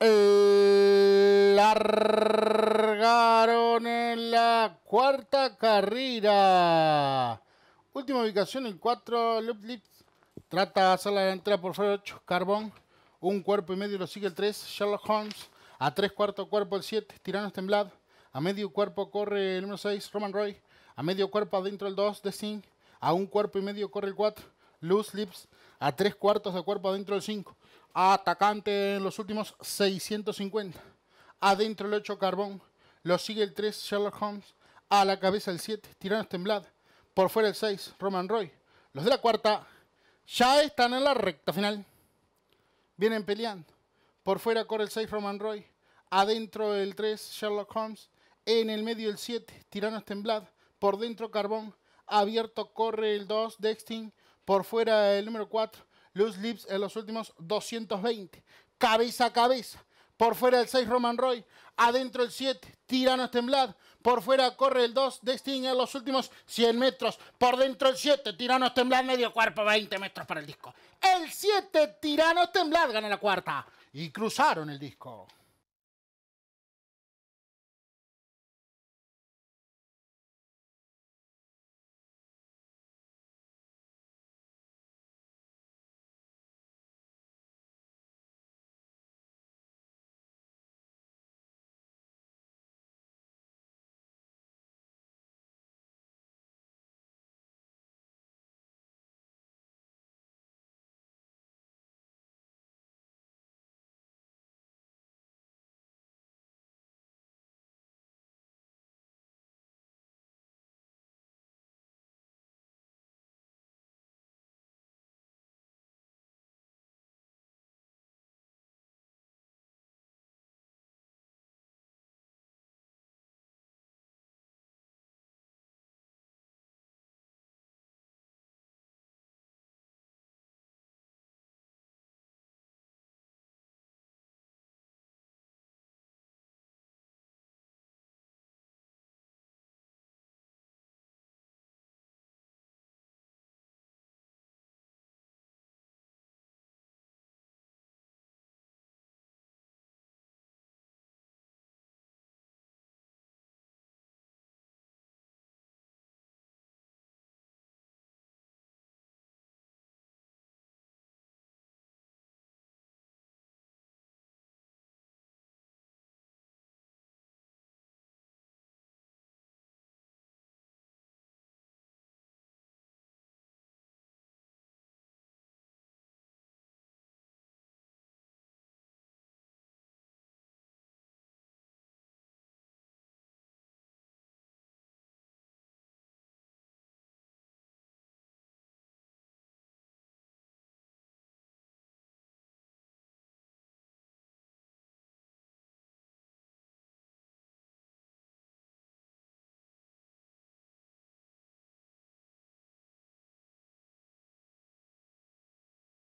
largaron en la cuarta carrera. Última ubicación, el 4 Loop Lips. Trata de hacer la entrada por fuera 8, Carbón. Un cuerpo y medio lo sigue el 3, Sherlock Holmes. A 3 cuarto cuerpo el 7, Tiranos Temblad. A medio cuerpo corre el número 6, Roman Roy. A medio cuerpo adentro el 2, The Sing. A un cuerpo y medio corre el 4, Loose Lips a tres cuartos de cuerpo adentro del 5. Atacante en los últimos 650. Adentro el 8 Carbón. Lo sigue el 3 Sherlock Holmes. A la cabeza el 7 Tiranos Temblad. Por fuera el 6 Roman Roy. Los de la cuarta ya están en la recta final. Vienen peleando. Por fuera corre el 6 Roman Roy. Adentro el 3 Sherlock Holmes. En el medio el 7 Tiranos Temblad. Por dentro Carbón. Abierto corre el 2 Dextin por fuera el número 4, Luz Lips en los últimos 220. Cabeza a cabeza. Por fuera el 6, Roman Roy. Adentro el 7, Tiranos Temblad. Por fuera corre el 2, Destin en los últimos 100 metros. Por dentro el 7, Tiranos Temblad, medio cuerpo, 20 metros para el disco. El 7, Tiranos Temblad gana la cuarta. Y cruzaron el disco.